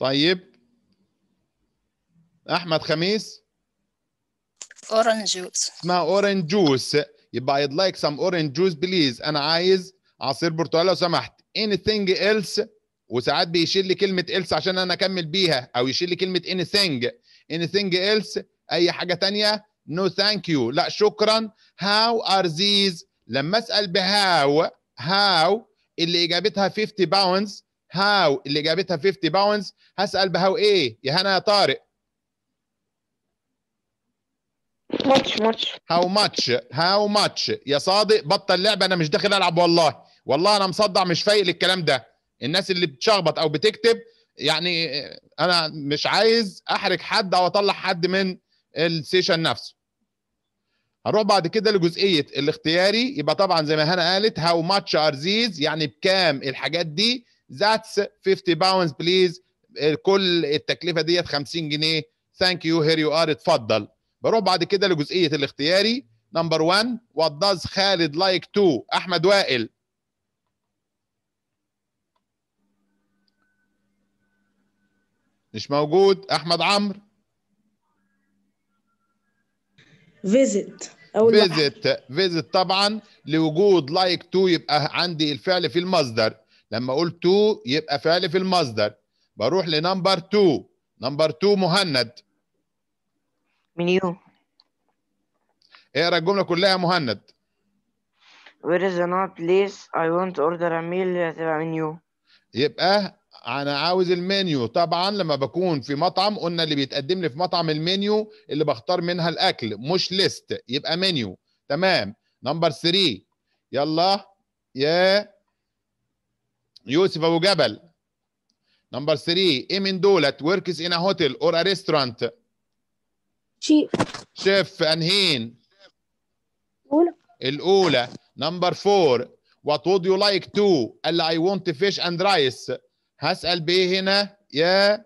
طيب احمد خميس اورنج جوس اسمها اورنج جوس يبقى I'd like some orange juice please انا عايز عصير برتقال لو سمحت anything else وساعات بيشيل لي كلمه else عشان انا اكمل بيها او يشيل لي كلمه anything anything else اي حاجه تانية no thank you لا شكرا how are these لما اسال بهاو هاو اللي اجابتها 50 باوندز هاو اللي جابتها 50 باوندز هسال بهاو ايه يا هنا يا طارق ماتش ماتش هاو ماتش هاو ماتش يا صادق بطل لعبه انا مش داخل العب والله والله انا مصدع مش فايق للكلام ده الناس اللي بتشخبط او بتكتب يعني انا مش عايز احرج حد او اطلع حد من السيشن نفسه هنروح بعد كده لجزئيه الاختياري يبقى طبعا زي ما هنا قالت هاو ماتش ار ذيز يعني بكام الحاجات دي That's 50 pounds please كل التكلفة ديت 50 جنيه ثانك يو هير يو ار اتفضل بروح بعد كده لجزئية الاختياري نمبر 1 وات داز خالد لايك تو احمد وائل مش موجود احمد عمرو فيزيت فيزيت فيزيت طبعا لوجود لايك like تو يبقى عندي الفعل في المصدر لما اقول تو يبقى فعل في المصدر بروح لنمبر 2 نمبر 2 مهند مليون اقرا الجمله كلها مهند Where is another place I want to order a meal هتبقى منيو يبقى انا عاوز المنيو طبعا لما بكون في مطعم قلنا اللي بيتقدم لي في مطعم المنيو اللي بختار منها الاكل مش ليست يبقى منيو تمام نمبر 3 يلا يا يوسف ابو جبل نمبر 3 ايه من دولت وركس ان ا هوتيل اور ا ريستورانت شيف شيف انهين الاولى الاولى نمبر 4 وات وود يو لايك تو قال اي وونت فيش اند رايس هسال بايه هنا يا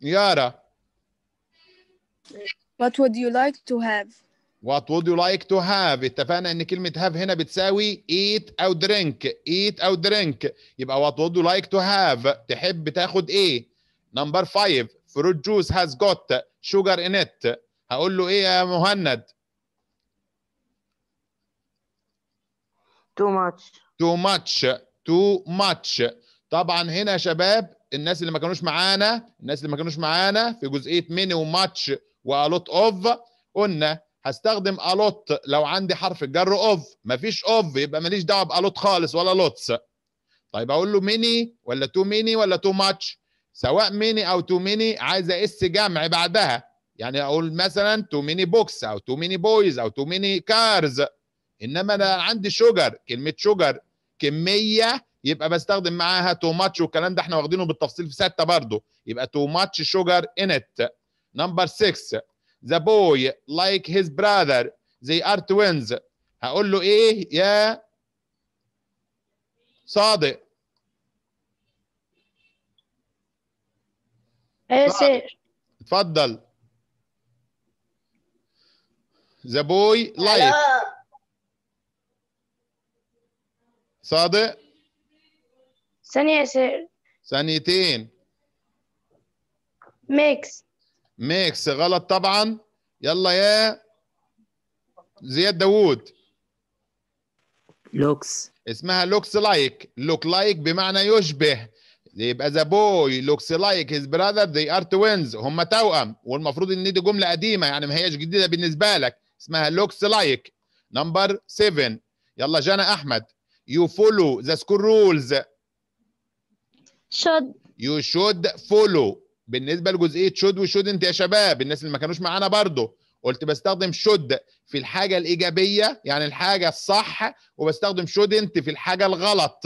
يارا What would you like to have? What would you like to have اتفقنا ان كلمة have هنا بتساوي eat او drink eat او drink يبقى what would you like to have تحب تاخد ايه نمبر 5 fruit juice has got sugar in it هقول له ايه يا مهند too much too much too much طبعا هنا يا شباب الناس اللي ما كانوش معانا الناس اللي ما كانوش معانا في جزئيه many وماتش والوت اوف قلنا هستخدم الوت لو عندي حرف الجر اوف مفيش اوف يبقى ماليش دعوه بالوت خالص ولا لوتس طيب اقول له ميني ولا تو ميني ولا تو ماتش سواء ميني او تو ميني عايز اس جمع بعدها يعني اقول مثلا تو ميني بوكس او تو ميني بويز او تو ميني كارز انما انا عندي شوجر كلمه شوجر كميه يبقى بستخدم معاها تو ماتش والكلام ده احنا واخدينه بالتفصيل في سته برضه يبقى تو ماتش ان انت نمبر 6 the boy like his brother they are twins هقول له ايه يا صادق اسر اتفضل the boy like صادق ثانية يا سير ثانيتين ميكس ميكس غلط طبعا يلا يا زياد داوود لوكس اسمها لوكس لايك لوك لايك بمعنى يشبه يبقى ذا بوي لوكس لايك هيز براذر ذي ار توينز هم توأم والمفروض ان دي جمله قديمه يعني ما هياش جديده بالنسبه لك اسمها لوكس لايك نمبر 7 يلا جانا احمد يو فولو ذا سكول رولز شود يو شود فولو بالنسبه لجزئيه شود وشودنت يا شباب الناس اللي ما كانوش معانا برضه قلت بستخدم شود في الحاجه الايجابيه يعني الحاجه الصح وبستخدم شودنت في الحاجه الغلط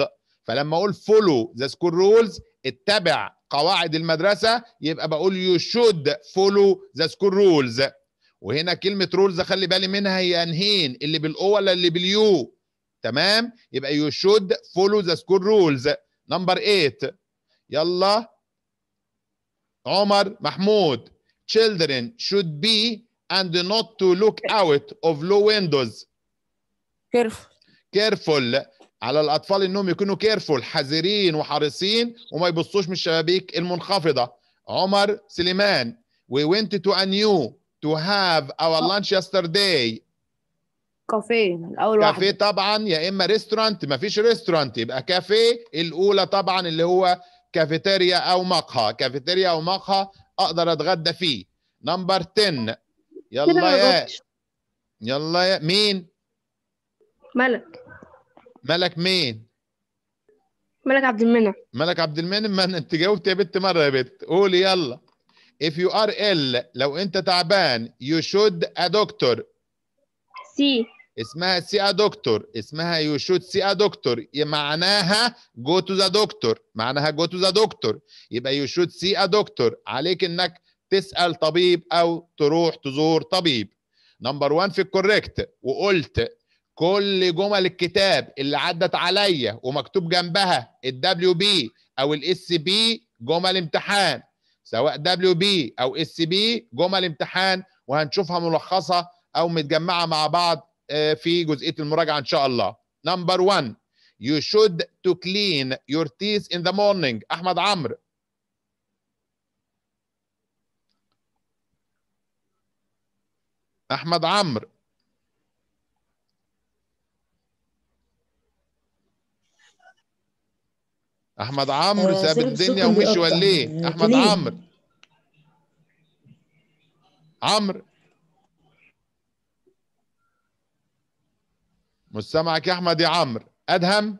فلما اقول فولو ذا سكول رولز اتبع قواعد المدرسه يبقى بقول يو شود فولو ذا سكول رولز وهنا كلمه رولز خلي بالي منها هي انهين اللي بالاو ولا اللي باليو تمام يبقى يو شود فولو ذا سكول رولز نمبر 8 يلا عمر محمود children should be and not to look out of low windows careful careful على الاطفال انهم يكونوا careful حذرين وحريصين وما يبصوش من الشبابيك المنخفضه عمر سليمان we went to a new to have our آه. lunch yesterday كافيه الاول كافيه طبعا يا اما ريستورانت ما فيش ريستورانت يبقى كافيه الاولى طبعا اللي هو كافيتيريا او مقهى كافيتيريا او مقهى اقدر اتغدى فيه نمبر 10 يلا يا يلا يا مين ملك ملك مين ملك عبد المنعم ملك عبد المنعم من انت جاوبت يا بت مره يا بت قولي يلا if you are ill لو انت تعبان you should a doctor سي اسمها سي ا دكتور اسمها يو شود سي ا دكتور معناها جو تو ذا دكتور معناها جو تو ذا دكتور يبقى يو شود سي ا دكتور عليك انك تسال طبيب او تروح تزور طبيب نمبر 1 في الكوريكت وقلت كل جمل الكتاب اللي عدت عليا ومكتوب جنبها الدبليو بي او الاس بي جمل امتحان سواء دبليو بي او اس بي جمل امتحان وهنشوفها ملخصه او متجمعه مع بعض آه، في جزئيه المراجعه ان شاء الله نمبر 1 you should to clean your teeth in the morning احمد عمرو احمد عمرو احمد عمرو آه، ساب الدنيا ومشي ولا ايه احمد عمرو عمرو مستمعك يا احمد يا عمرو ادهم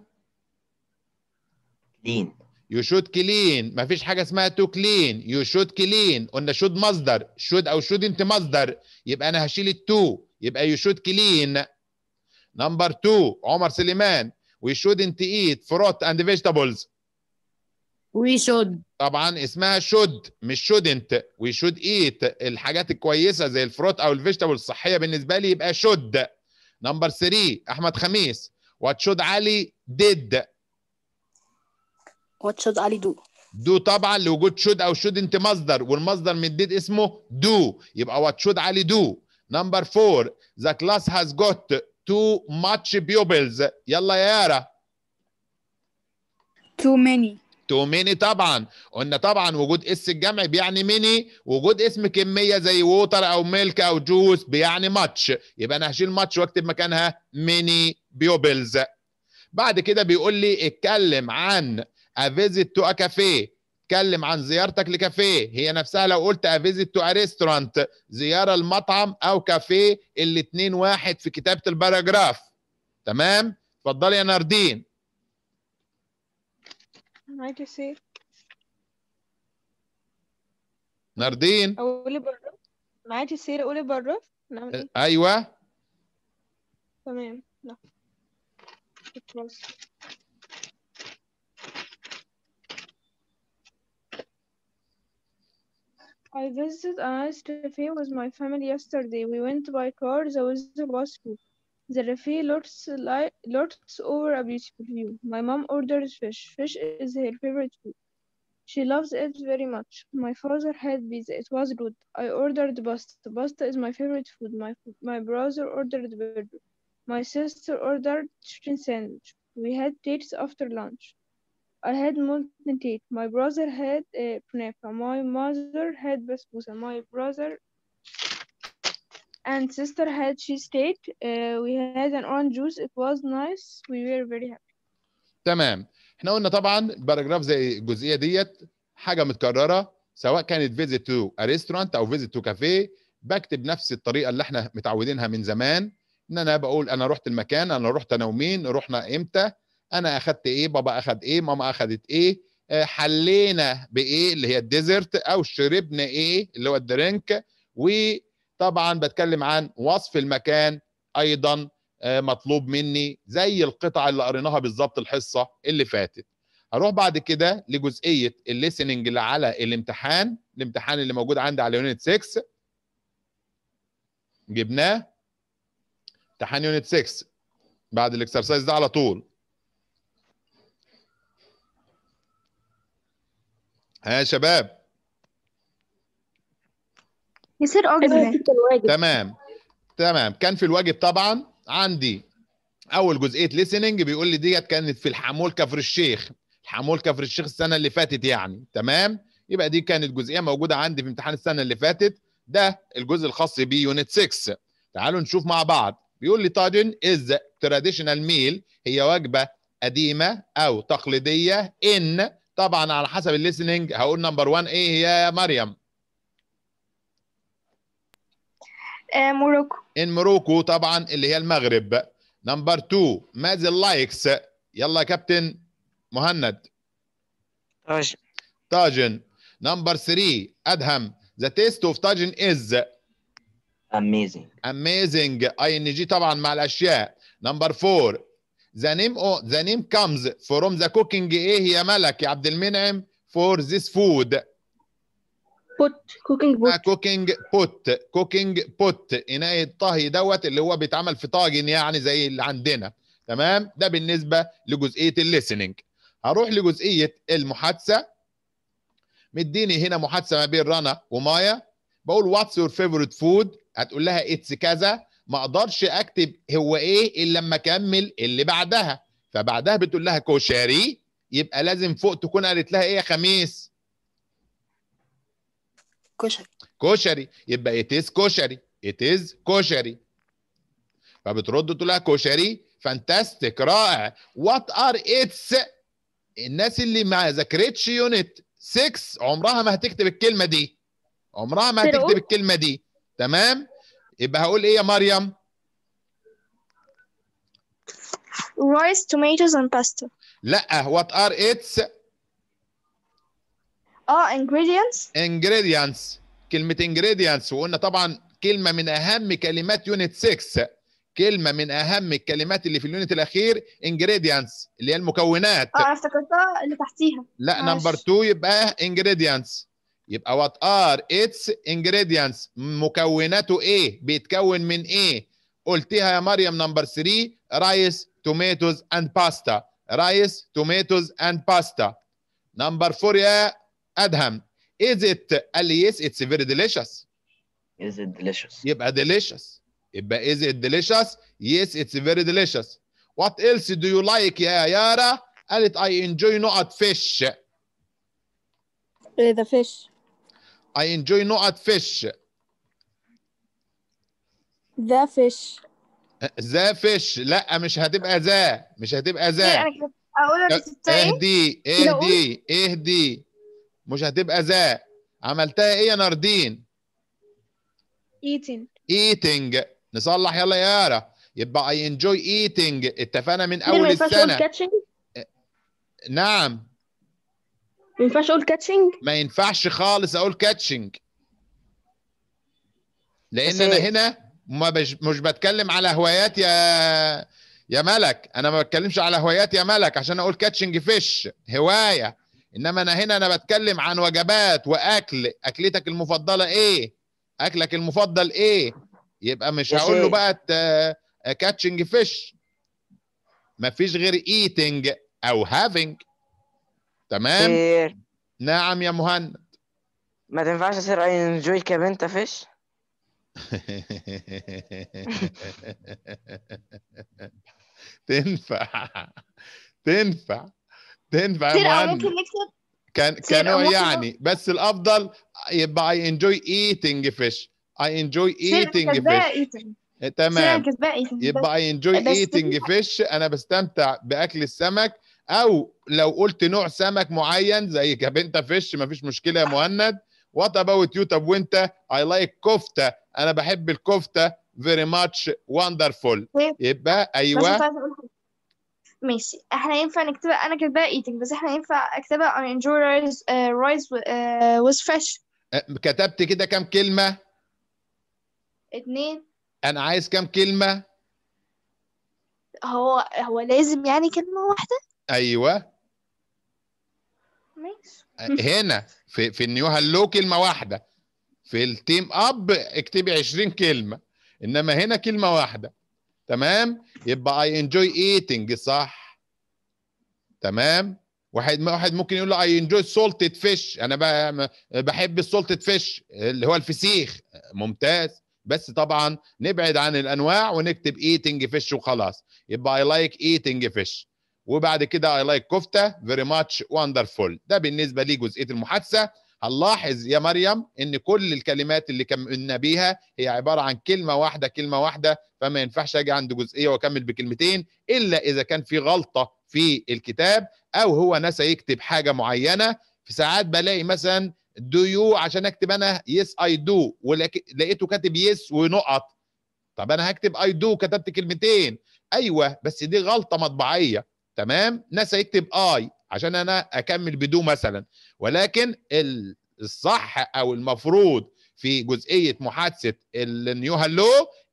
كلين يو شود كلين ما فيش حاجه اسمها تو كلين يو شود كلين قلنا شود مصدر شود او شود انت مصدر يبقى انا هشيل التو يبقى يو شود كلين نمبر 2 عمر سليمان وي شود انت ايت فروت اند فيجيتابلز وي شود طبعا اسمها شود مش شود انت وي شود ايت الحاجات الكويسه زي الفروت او الفيجيتابلز الصحيه بالنسبه لي يبقى شود نمبر 3 احمد خميس وات شود علي ديد وات شود علي دو دو طبعا لوجود شود او شود انت مصدر والمصدر من ديد اسمه دو يبقى وات شود علي دو نمبر 4 ذا كلاس هاز جوت تو ماتش بيوبلز يلا يا يارا تو ماني تو ميني طبعا قلنا طبعا وجود اس الجمع بيعني ميني وجود اسم كميه زي ووتر او ميلك او جوس بيعني ماتش يبقى انا هشيل ماتش واكتب مكانها ميني بيوبلز بعد كده بيقول لي اتكلم عن افيزيت تو كافيه اتكلم عن زيارتك لكافيه هي نفسها لو قلت افيزيت تو ريستورانت زياره المطعم او كافيه الاتنين واحد في كتابه الباراجراف تمام اتفضلي يا ناردين I ماشي سي ناردين اولي معاكي سير قولي بالرف نعمل ايه ايوه تمام لا I visited a nice cafe with my family yesterday. We went by car. The weather was good. The referee lords, lords over a beautiful view. My mom orders fish. Fish is her favorite food. She loves it very much. My father had pizza. It was good. I ordered pasta. Pasta is my favorite food. My, my brother ordered burger. My sister ordered chicken sandwich. We had dates after lunch. I had molten tea. My brother had uh, kunefa. My mother had basbousa. My brother and sister had cheesecake. Uh, we had an orange juice. It was nice. We were very happy. تمام احنا قلنا طبعا باراجراف زي الجزئيه ديت حاجه متكرره سواء كانت فيزيت تو ريستورانت او فيزيت تو كافيه بكتب نفس الطريقه اللي احنا متعودينها من زمان ان انا بقول انا رحت المكان انا رحت انا ومين رحنا امتى انا اخدت ايه بابا اخد ايه ماما اخدت ايه آه، حلينا بايه اللي هي الديزرت او شربنا ايه اللي هو الدرينك و طبعا بتكلم عن وصف المكان ايضا آه، مطلوب مني زي القطع اللي قريناها بالظبط الحصه اللي فاتت هروح بعد كده لجزئيه الليسننج اللي على الامتحان الامتحان اللي موجود عندي على يونت 6 جبناه امتحان يونت 6 بعد الاكسرسايز ده على طول ها يا شباب يصير الواجب تمام تمام كان في الواجب طبعا عندي اول جزئيه ليسننج بيقول لي ديت كانت في الحمول كفر الشيخ حمول كفر الشيخ السنه اللي فاتت يعني تمام يبقى دي كانت جزئيه موجوده عندي في امتحان السنه اللي فاتت ده الجزء الخاص بيه يونت 6 تعالوا نشوف مع بعض بيقول لي طاجن از تراديشنال ميل هي وجبه قديمه او تقليديه ان طبعا على حسب الليسننج هقول نمبر 1 ايه هي يا مريم آه، موروكو ان موروكو طبعا اللي هي المغرب نمبر 2 ماذا اللايكس يلا كابتن مهند طاجن طاجن نمبر 3 ادهم ذا تيست اوف طاجن از اميزنج اميزنج اي ان جي طبعا مع الاشياء نمبر 4 The ذا نيم ذا نيم كامز فروم ذا كوكينج ايه يا ملك Abdul عبد for this food. Uh, بوت كوكينج بوت كوكينج بوت كوكينج بوت اناء الطهي دوت اللي هو بيتعمل في طاجن يعني زي اللي عندنا تمام ده بالنسبه لجزئيه الليسننج هروح لجزئيه المحادثه مديني هنا محادثه ما بين رنا ومايا بقول واتس يور فيفورت فود هتقول لها اتس كذا ما اقدرش اكتب هو ايه الا لما اكمل اللي بعدها فبعدها بتقول لها كوشاري يبقى لازم فوق تكون قالت لها ايه يا خميس كشري كشري يبقى it is كشري it is كشري فبترد تقول لها كشري فانتاستيك رائع وات ار اتس الناس اللي ما ذاكرتش يونت 6 عمرها ما هتكتب الكلمه دي عمرها ما هتكتب الكلمه دي تمام يبقى هقول ايه يا مريم rice tomatoes and pasta لا what are its اه ingredients ingredients كلمة ingredients وقلنا طبعا كلمة من أهم كلمات يونت 6 كلمة من أهم الكلمات اللي في اليونت الأخير ingredients اللي هي المكونات اه افتكرتها اللي تحتيها لا نمبر 2 يبقى ingredients يبقى وات ار اتس ingredients مكوناته إيه؟ بيتكون من إيه؟ قلتيها يا مريم نمبر 3 رايس توميتوز اند باستا رايس توميتوز اند باستا نمبر 4 يا ادهم از ات قال لي يس اتس فيري ديليشس از ات ديليشس يبقى ديليشس يبقى از ات ديليشس يس اتس فيري ديليشس وات ايلس دو يو لايك يا يارا قالت اي انجوي نقط فيش ذا فيش اي انجوي نقط فيش ذا فيش ذا فيش لا مش هتبقى ذا مش هتبقى ذا إيه، اقول إيه؟ اهدي اهدي اهدي مش هتبقى ذا عملتها ايه يا ناردين eating ايتينج نصلح يلا يا يارا يبقى اي انجوي ايتينج اتفقنا من اول السنه نعم ما ينفعش اقول كاتشنج ما ينفعش خالص اقول كاتشنج لان انا هنا ما بش مش بتكلم على هوايات يا يا ملك انا ما بتكلمش على هوايات يا ملك عشان اقول كاتشنج فيش هوايه انما انا هنا انا بتكلم عن وجبات واكل اكلتك المفضله ايه اكلك المفضل ايه يبقى مش هقول له بقى كاتشنج آه، فيش مفيش غير ايتنج او هافينج تمام إيه. نعم يا مهند ما تنفعش اصير اي انجوي كبنت فيش تنفع تنفع تنفع كان كانوا يعني بس الافضل يبقى اي انجوي ايتنج فيش اي انجوي ايتنج فيش تمام يبقى اي انجوي ايتنج فيش انا بستمتع باكل السمك او لو قلت نوع سمك معين زي كابنتا فيش مفيش مشكله يا مهند وات اباوت يو طب وانت اي لايك كفته انا بحب الكفته فيري ماتش وندرفول يبقى ايوه ماشي احنا ينفع نكتبها انا كاتباها eating بس احنا ينفع اكتبها I enjoy rice, uh, rice آه، with, uh, fresh كتبت كده كام كلمة؟ اتنين انا عايز كام كلمة؟ هو هو لازم يعني كلمة واحدة؟ ايوه ماشي هنا في في النيو هلو كلمة واحدة في التيم اب اكتبي 20 كلمة انما هنا كلمة واحدة تمام يبقى I enjoy eating صح تمام واحد واحد ممكن يقول له I enjoy salted fish انا بحب السولتد فيش اللي هو الفسيخ ممتاز بس طبعا نبعد عن الانواع ونكتب eating fish وخلاص يبقى I like eating fish وبعد كده I like كفته very much wonderful ده بالنسبه لي جزئيه المحادثه هنلاحظ يا مريم ان كل الكلمات اللي كملنا بيها هي عباره عن كلمه واحده كلمه واحده فما ينفعش اجي عند جزئيه واكمل بكلمتين الا اذا كان في غلطه في الكتاب او هو نسى يكتب حاجه معينه في ساعات بلاقي مثلا دو يو عشان اكتب انا يس اي دو ولقيته كاتب يس ونقط طب انا هكتب اي دو كتبت كلمتين ايوه بس دي غلطه مطبعيه تمام نسى يكتب اي عشان انا اكمل بدون مثلا ولكن الصح او المفروض في جزئيه محادثه النيو هالو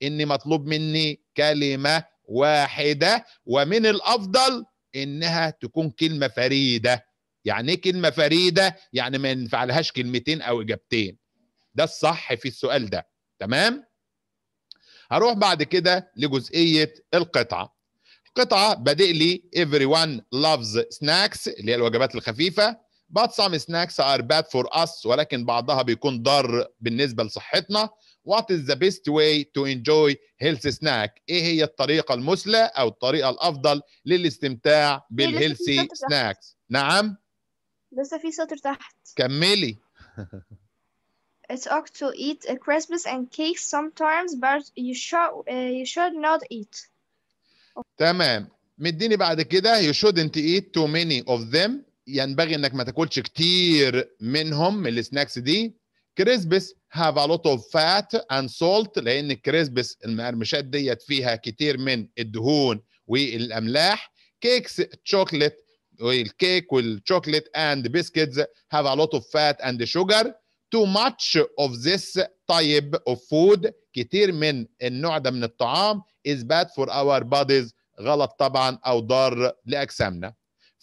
ان مطلوب مني كلمه واحده ومن الافضل انها تكون كلمه فريده يعني ايه كلمه فريده يعني ما ينفعلهاش كلمتين او اجابتين ده الصح في السؤال ده تمام هروح بعد كده لجزئيه القطعه قطعه بادئ لي everyone loves snacks اللي هي الوجبات الخفيفه but some snacks are bad for us ولكن بعضها بيكون ضار بالنسبه لصحتنا what is the best way to enjoy health snack ايه هي الطريقه المثلى او الطريقه الافضل للاستمتاع بالhealthy snacks نعم لسه في سطر تحت كملي it's okay to eat a Christmas and cake sometimes but you should you should not eat تمام مديني بعد كده you shouldn't eat too many of them ينبغي انك ما تاكلش كتير منهم من السناكس دي كريسبس have a lot of fat and salt لان الكريسبس المقرمشات ديت فيها كتير من الدهون والاملاح كيكس تشوكلت والكيك والتشوكلت اند بيسكتس have a lot of fat and sugar too much of this type of food كتير من النوع ده من الطعام is bad for our bodies غلط طبعا او ضار لاجسامنا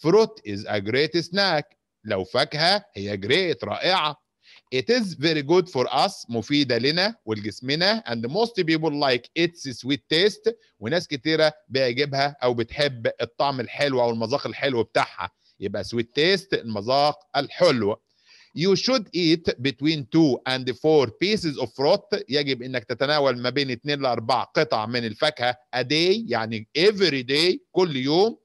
fruit is a great snack لو فاكهه هي great رائعه It is very good for us مفيدة لنا ولجسمنا and most people like its sweet taste وناس كتيرة بيعجبها أو بتحب الطعم الحلو أو المذاق الحلو بتاعها يبقى sweet taste المذاق الحلو You should eat between 2 and 4 pieces of fruit يجب انك تتناول ما بين 2 ل 4 قطع من الفاكهه a day يعني every day كل يوم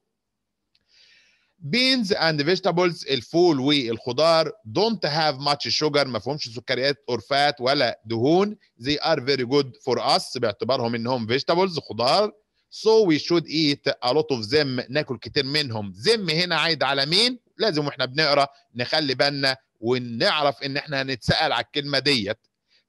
beans and vegetables الفول والخضار don't have much sugar ما فيهمش سكريات or fat ولا دهون they are very good for us باعتبارهم انهم vegetables خضار so we should eat a lot of them ناكل كتير منهم them هنا عايد على مين لازم واحنا بنقرا نخلي بالنا ونعرف ان احنا هنتسال على الكلمه ديت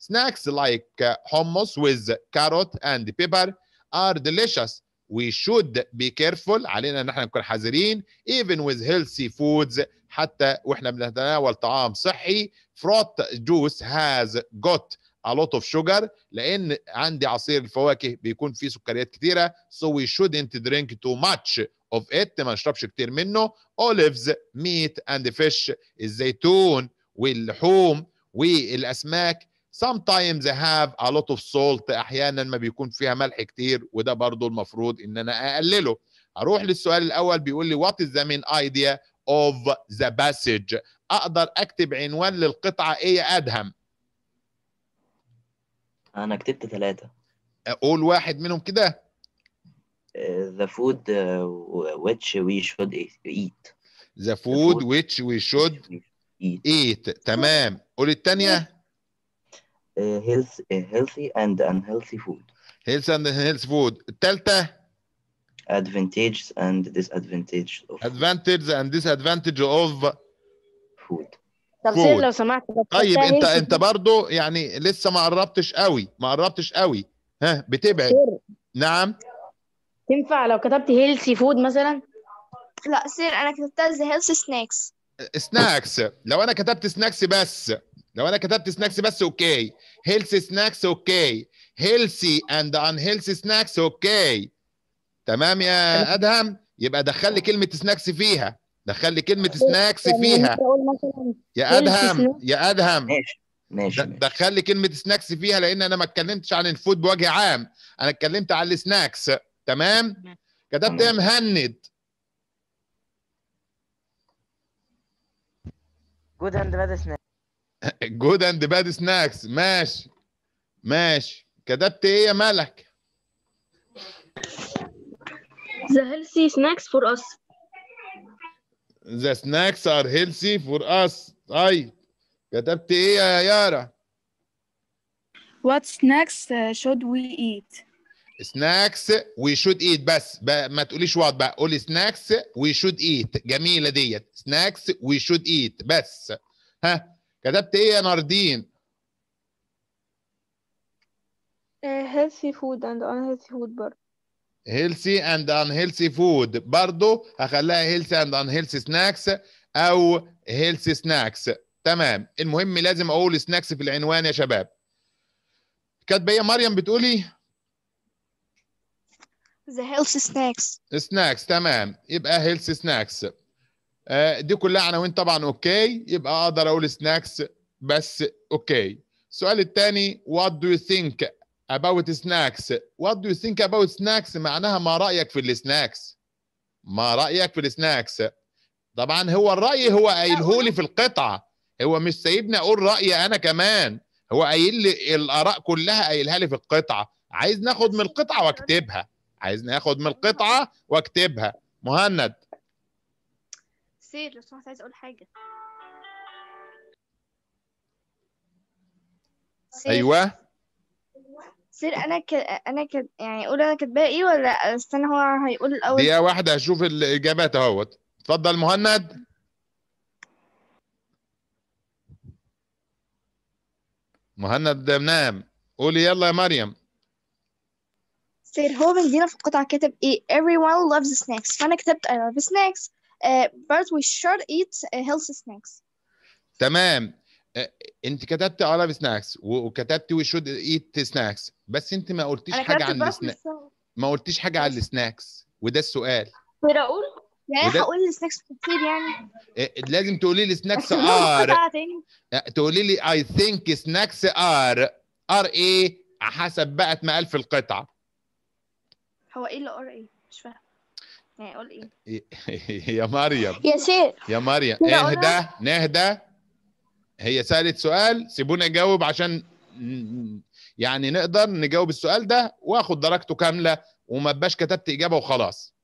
snacks like hummus with carrot and pepper are delicious we should be careful علينا ان احنا نكون حذرين even with healthy foods حتى واحنا بنتناول طعام صحي fruit juice has got a lot of sugar لان عندي عصير الفواكه بيكون فيه سكريات كتيره so we shouldn't drink too much اوف ات ما نشربش كتير منه اوليفز ميت اند فيش الزيتون واللحوم والاسماك sometimes have a lot of salt احيانا ما بيكون فيها ملح كتير وده برضو المفروض ان انا اقلله اروح للسؤال الاول بيقول لي what is the main idea of the passage اقدر اكتب عنوان للقطعه ايه يا ادهم انا كتبت ثلاثه اقول واحد منهم كده the food which we should eat the food, which we should eat, تمام قول الثانيه healthy and unhealthy food Healthy and unhealthy food الثالثه advantages and disadvantages of advantage and disadvantage of food طب لو سمحت طيب انت انت برضه يعني لسه ما قربتش قوي ما قربتش قوي ها بتبعد نعم ينفع لو كتبت هيلثي فود مثلا لا سير انا كتبتها زي هيلثي سناكس سناكس لو انا كتبت سناكس بس لو انا كتبت سناكس بس اوكي هيلثي سناكس اوكي هيلثي اند ان هيلثي سناكس اوكي تمام يا ادهم يبقى دخل لي كلمه سناكس فيها دخل لي كلمه سناكس إيه، يعني فيها يا ادهم يا ادهم ماشي ماشي دخل لي كلمه سناكس فيها لان انا ما اتكلمتش عن الفود بوجه عام انا اتكلمت عن السناكس تمام كتبت إيه يا مهند جود اند باد سناكس جود اند باد سناكس ماشي ماشي كتبت ايه يا ملك The healthy snacks for us. The snacks are healthy for us. طيب كتبت ايه يا يارا؟ What snacks uh, should we eat? سناكس وي شود ايت بس ما تقوليش وات بقى قولي سناكس وي شود ايت جميله ديت سناكس وي شود ايت بس ها كتبت ايه يا ناردين هيلثي فود اند ان هيلثي فود برضه هيلثي اند ان هيلثي فود برضه هخليها هيلثي اند ان هيلثي سناكس او هيلثي سناكس تمام المهم لازم اقول سناكس في العنوان يا شباب كاتبه إيه؟ مريم بتقولي The healthy snacks. سناكس تمام يبقى healthy snacks. آه، دي كلها عناوين طبعا اوكي يبقى اقدر اقول سناكس بس اوكي السؤال الثاني وات دو يو ثينك about snacks what do you think about snacks معناها ما رأيك في السناكس ما رأيك في السناكس طبعا هو الرأي هو قايله لي في القطعة هو مش سايبني اقول رأيي انا كمان هو قايل لي الاراء كلها قايلها لي في القطعة عايز ناخد من القطعة واكتبها عايزني اخد من أيوة. القطعه واكتبها مهند سير لو سمحت عايز اقول حاجه سير. ايوه سير انا ك... انا ك... يعني اقول انا كاتباه ايه ولا استنى هو هيقول الاول دقيقه واحده هشوف الاجابات اهوت اتفضل مهند مهند نام قولي يلا يا مريم هو بيدينا في القطعة كاتب إيه everyone loves snacks فأنا كتبت I love snacks uh, but we should eat uh, healthy snacks تمام uh, انت كتبت I love snacks وكتبت we should eat snacks بس انت ما قلتيش حاجة عن السناكس ما قلتيش حاجة عن السناكس وده السؤال اقدر اقول يعني وده... هقول السناكس كتير يعني uh, لازم تقولي لي سناكس ار تقولي لي اي ثينك سناكس ار ار ايه حسب بقى ما قال في القطعه هو ايه اللي قرا ايه مش فاهم يعني قول ايه يا مريم يا شيخ يا مريم اهدى إيه نهدى هي سالت سؤال سيبونا نجاوب عشان يعني نقدر نجاوب السؤال ده واخد درجته كامله وما بقاش كتبت اجابه وخلاص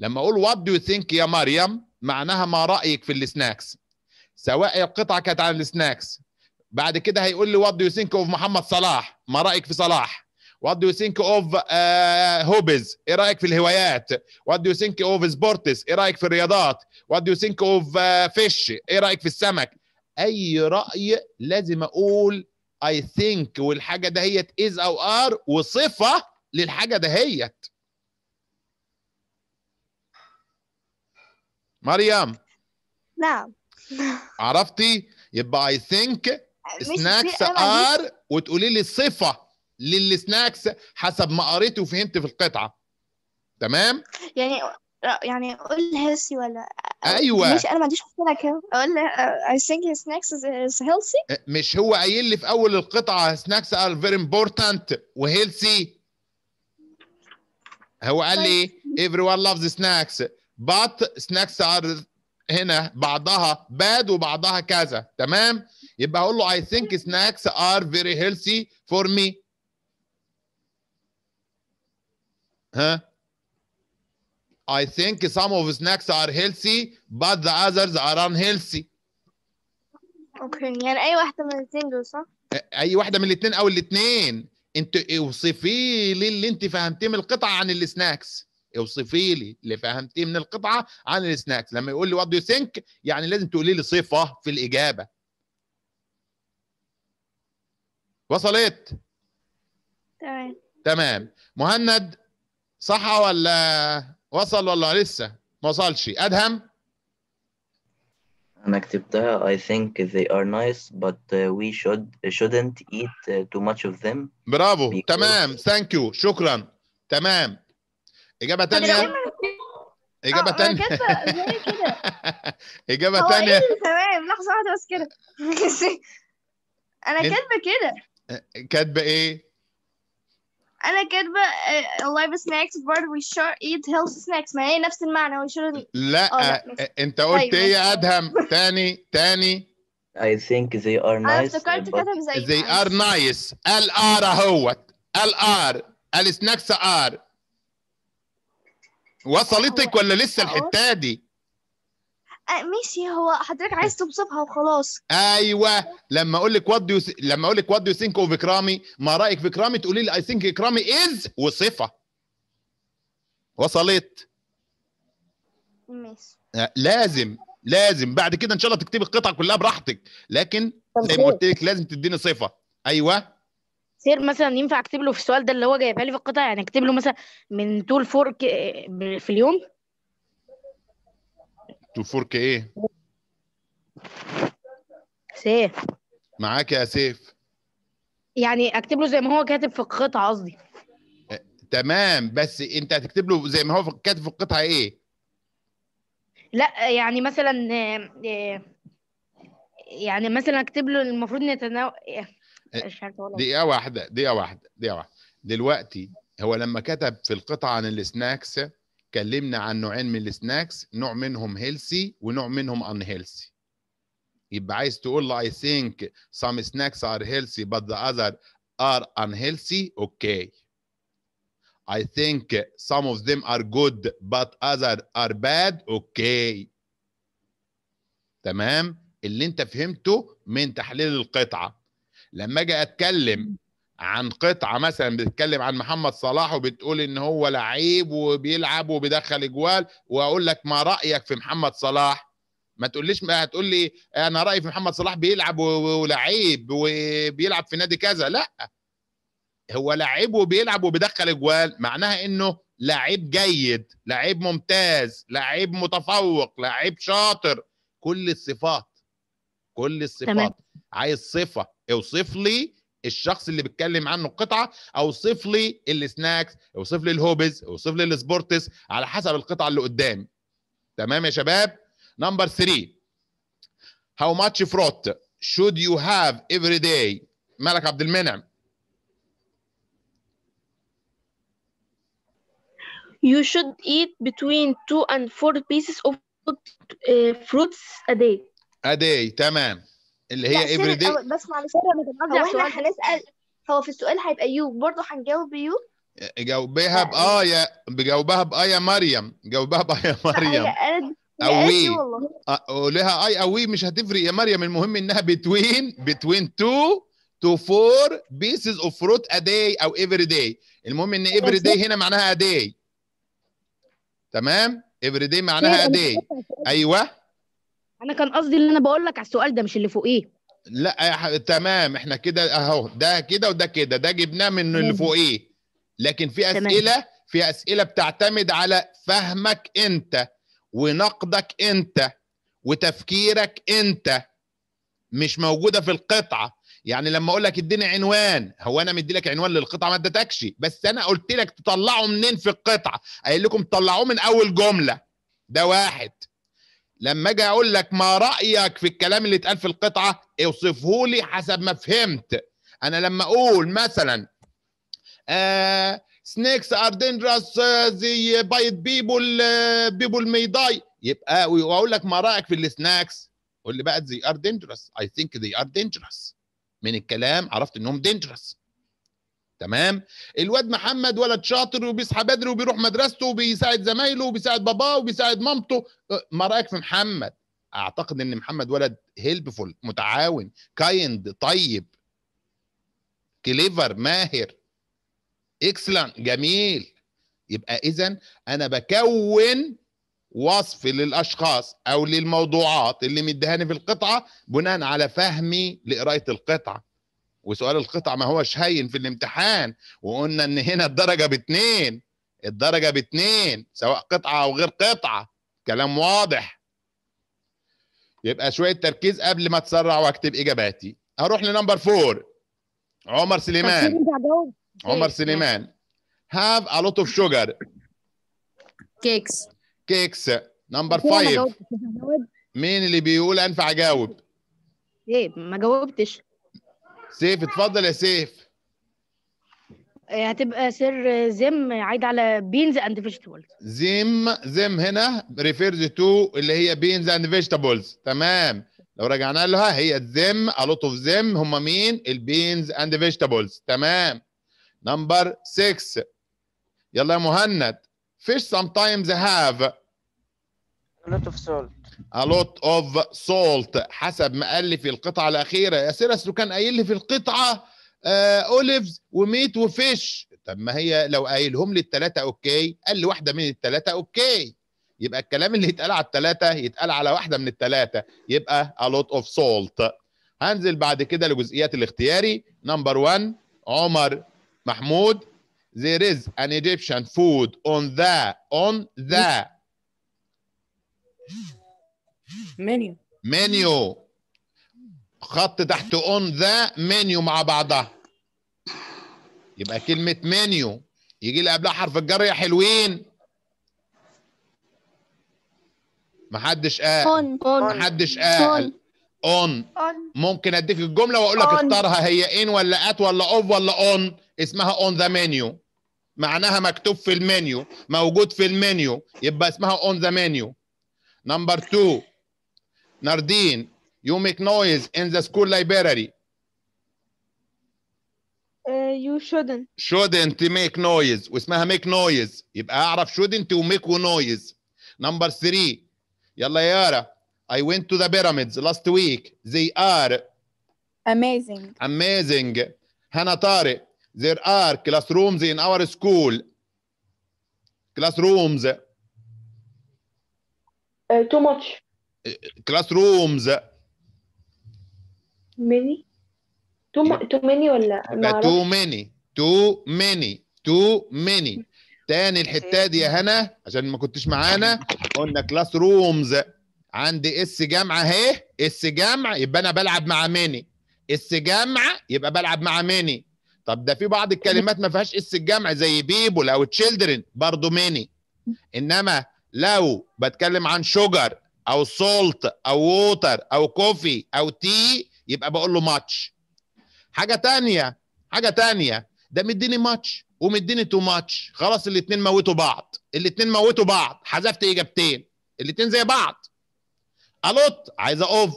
لما اقول وات دو يو ثينك يا مريم معناها ما رايك في السناكس سواء القطعه كانت عن السناكس بعد كده هيقول لي وات دو يو ثينك اوف محمد صلاح ما رايك في صلاح وات دو يو ثينك اوف هوبز ايه رايك في الهوايات وات دو يو ثينك اوف سبورتس ايه رايك في الرياضات وات دو يو ثينك اوف فيش ايه رايك في السمك اي راي لازم اقول اي ثينك والحاجه دهيت از او ار وصفه للحاجه دهيت مريم نعم عرفتي يبقى اي ثينك سناكس ار وتقولي لي صفه للسناكس حسب ما قريت وفهمت في القطعه تمام يعني يعني قول هيلثي ولا ايوه مش انا ما عنديش مشكله كده اقول اي ثينك سناكس از هيلثي مش هو قايل لي في اول القطعه سناكس ار فيري امبورتانت وهيلسي هو قال لي طيب. everyone loves snacks but snacks are هنا بعضها bad وبعضها كذا تمام يبقى هقول له I think طيب. snacks are very healthy for me ها I think some of snacks are healthy but the others are unhealthy. اوكي يعني اي واحدة من الاثنين دول صح؟ اي واحدة من الاثنين او الاثنين انت اوصفي لي اللي انت فهمتيه من القطعة عن السناكس اوصفي لي اللي فهمتيه من القطعة عن السناكس لما يقول لي وات دو ثينك يعني لازم تقولي لي صفة في الإجابة وصلت؟ تمام تمام مهند صح ولا وصل ولا لسه ما وصلش ادهم انا كتبتها I think they are nice but uh, we should shouldn't eat uh, too much of them برافو because... تمام ثانك يو شكرا تمام اجابه ثانيه اجابه ثانيه ازاي آه، كده اجابه ثانيه تمام لحظه واحده بس كده انا كاتبه كده آه، كاتبه ايه انا كاتبه لايف آه، سناكس برضه وي شور ايت هيلث سناكس ما هي نفس المعنى وي شور لا, آه، oh, لا آه، انت قلت طيب، ايه يا ادهم تاني تاني I think they are nice. افتكرت كتب زي they are nice. الار اهوت الار السناكس ار وصلتك ولا لسه الحته دي؟ آه، ماشي هو حضرتك عايز تبسطها وخلاص ايوه لما اقول لك وات دو لما اقول لك وات دو ثينك اوف اكرامي ما رايك في اكرامي تقولي لي اي ثينك اكرامي از وصفه وصلت ماشي آه، لازم لازم بعد كده ان شاء الله تكتبي القطع كلها براحتك لكن زي ما قلت لك لازم تديني صفه ايوه سير مثلا ينفع اكتب له في السؤال ده اللي هو جايبها لي في القطع يعني اكتب له مثلا من طول فور في اليوم تو 4K ايه؟ سيف معاك يا سيف يعني اكتب له زي ما هو كاتب في القطعه قصدي أه، تمام بس انت هتكتب له زي ما هو كاتب في القطعه ايه؟ لا يعني مثلا يعني مثلا اكتب له المفروض نتناول أه، مش عارف دقيقه واحده دقيقه واحده دقيقه واحده دلوقتي هو لما كتب في القطعه عن السناكس اتكلمنا عن نوعين من السناكس نوع منهم هيلسي ونوع منهم ان هيلسي يبقى عايز تقول اي I think some snacks are healthy but the other are unhealthy اوكي I think some of them are good but other are bad اوكي تمام اللي انت فهمته من تحليل القطعه لما اجي اتكلم عن قطعه مثلا بتتكلم عن محمد صلاح وبتقول ان هو لعيب وبيلعب وبيدخل اجوال واقول لك ما رايك في محمد صلاح ما تقوليش ما هتقول لي انا رايي في محمد صلاح بيلعب ولعيب وبيلعب في نادي كذا لا هو لعيب وبيلعب وبيدخل اجوال معناها انه لعيب جيد لعيب ممتاز لعيب متفوق لعيب شاطر كل الصفات كل الصفات تمام. عايز صفه اوصف لي الشخص اللي بيتكلم عنه القطعه اوصف لي السناكس اوصف لي الهوبز اوصف لي السبورتس على حسب القطعه اللي قدامي تمام يا شباب نمبر 3 هاو ماتش فروت should you have every day مالك عبد المنعم you should eat between 2 and 4 pieces of uh, fruits a day a day تمام اللي هي افري داي بس معلش هو احنا هنسال هو في السؤال هيبقى يو برضه هنجاوب يو جاوبها بايا يا بجاوبها بايا يا مريم جاوبها بايا يا مريم اوي قولها آه، اي آه، اوي مش هتفرق يا مريم المهم انها بتوين بتوين تو تو فور بيسز اوف فروت ا داي او افري داي المهم ان افري داي هنا معناها ا داي تمام افري داي معناها ا داي ايوه انا كان قصدي اللي انا بقول لك على السؤال ده مش اللي فوقيه لا ح... تمام احنا كده اهو ده كده وده كده ده جبناه من اللي فوقيه لكن في اسئله تمام. في اسئله بتعتمد على فهمك انت ونقدك انت وتفكيرك انت مش موجوده في القطعه يعني لما اقول لك اديني عنوان هو انا مدي لك عنوان للقطعه ما اديتكش بس انا قلت لك تطلعه منين في القطعه قايل لكم طلعوه من اول جمله ده واحد لما اجي اقول لك ما رايك في الكلام اللي اتقال في القطعه اوصفه لي حسب ما فهمت انا لما اقول مثلا سنيكس ار دينجرس زي بايت بيبول آه، بيبول داي يبقى واقول لك ما رايك في السناكس قول لي بقى زي ار دينجرس اي ثينك ذي ار دينجرس من الكلام عرفت انهم دينجرس تمام الواد محمد ولد شاطر وبيصحى بدري وبيروح مدرسته وبيساعد زمايله وبيساعد باباه وبيساعد مامته أه، ما رايك في محمد اعتقد ان محمد ولد هيلبفول متعاون كايند طيب كليفر ماهر اكسلان جميل يبقى اذا انا بكون وصف للاشخاص او للموضوعات اللي مدهاني في القطعه بناء على فهمي لقرايه القطعه وسؤال القطع ما هوش هين في الامتحان وقلنا ان هنا الدرجه باتنين الدرجه باتنين سواء قطعه او غير قطعه كلام واضح يبقى شويه تركيز قبل ما اتسرع واكتب اجاباتي هروح لنمبر فور عمر سليمان عمر سليمان have a lot of sugar كيكس كيكس نمبر فايف مين اللي بيقول انفع اجاوب؟ ايه ما جاوبتش سيف اتفضل يا سيف آه، هتبقى سر زم عايد على بينز اند فيجيتابلز زم زم هنا ريفيرز تو اللي هي بينز اند فيجيتابلز تمام لو رجعنا لها هي الزم الوت اوف زم هم مين البينز اند فيجيتابلز تمام نمبر 6 يلا يا مهند fish sometimes have a lot of salt a lot of salt حسب ما قال لي في القطعه الاخيره يا سيرس لو كان قايل لي في القطعه اوليفز وميت وفيش طب ما هي لو قايلهم لي الثلاثه اوكي قال لي واحده من الثلاثه اوكي يبقى الكلام اللي يتقال على الثلاثه يتقال على واحده من الثلاثه يبقى a lot of salt هنزل بعد كده لجزئيات الاختياري نمبر 1 عمر محمود there is an Egyptian food on the on the منيو منيو خط تحت اون ذا منيو مع بعضها يبقى كلمة منيو يجي لي قبلها حرف الجر يا حلوين محدش قال اون محدش قال اون ممكن اديك الجمله واقول لك اختارها هي ان ولا ات ولا اوف ولا اون اسمها اون ذا منيو معناها مكتوب في المنيو موجود في المنيو يبقى اسمها اون ذا منيو نمبر 2 Nardine, you make noise in the school library. Uh, you shouldn't. Shouldn't make noise واسمها make noise يبقى اعرف shouldn't make noise. Number three يلا يا يارا I went to the pyramids last week. They are amazing. Amazing. هنا طارق there are classrooms in our school. Classrooms. Uh, too much. كلاس رومز ميني تو تو ميني ولا ما تو ميني تو ميني تو ميني تاني الحته دي يا هنا عشان ما كنتش معانا قلنا كلاس رومز عندي اس جامعه اهي اس جامعه يبقى انا بلعب مع ميني اس جامعه يبقى بلعب مع ميني طب ده في بعض الكلمات ما فيهاش اس الجامعة زي بيبول او تشيلدرن برضه ميني انما لو بتكلم عن شوجر او سولت او ووتر او كوفي او تي يبقى بقول له ماتش حاجه تانية حاجه تانية ده مديني ماتش ومديني تو ماتش خلاص الاتنين موتوا بعض الاتنين موتوا بعض حذفت اجابتين الاتنين زي بعض الوت عايزه اوف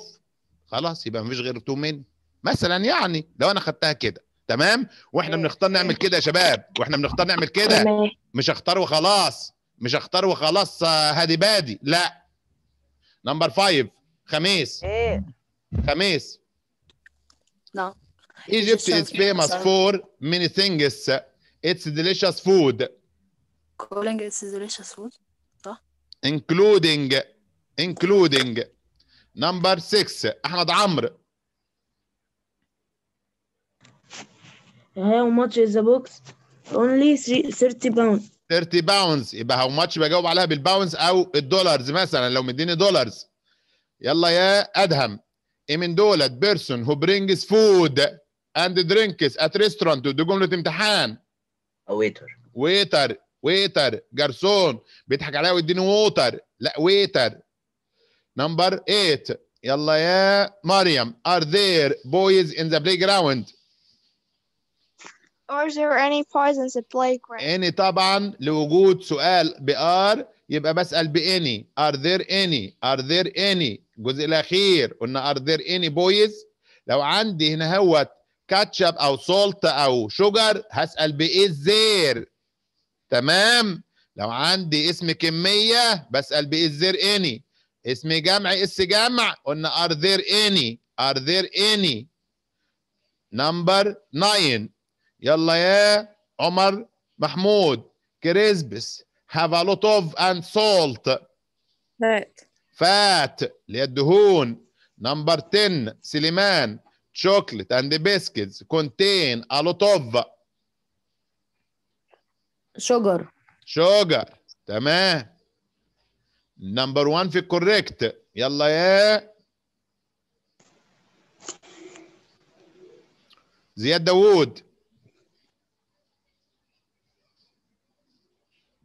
خلاص يبقى مفيش غير تو من مثلا يعني لو انا خدتها كده تمام واحنا بنختار نعمل كده يا شباب واحنا بنختار نعمل كده مش اختار وخلاص مش اختار وخلاص آه، هادي بادي لا Number five, Khamis. إيه. Eh. Khamis. No. Egypt is famous for many things. It's delicious food. Calling it's delicious food. Including including number 6 أحمد Amr. How much is the box? Only 30 pounds. 30 باونز يبقى هاو ماتش بجاوب عليها بالباونز او الدولارز مثلا لو مديني دولارز يلا يا ادهم ايه من دولت بيرسون هو برينجز فود اند درينكس ات ريستورانت ودي جمله امتحان ويتر ويتر ويتر جرسون بيضحك عليا ويديني ووتر لا ويتر نمبر 8 يلا يا مريم ار ذير بويز ان ذا بلاي جراوند Are there any poisons at playground? any طبعا لوجود سؤال بار يبقى بسأل باني are there any are there any الجزء الأخير قلنا are there any boys لو عندي هنا هوت كاتشب أو سولت أو شوجر هسأل بإيه there تمام لو عندي اسم كمية بسأل بإيه there any اسم جمع اس جمع قلنا are there any are there any number 9 يلا يا عمر محمود كريزبس have a lot of and salt فات فات اللي هي الدهون نمبر 10 سليمان chocolate and the biscuits contain a lot of sugar sugar تمام نمبر 1 في الكوريكت يلا يا زياد داوود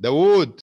داوود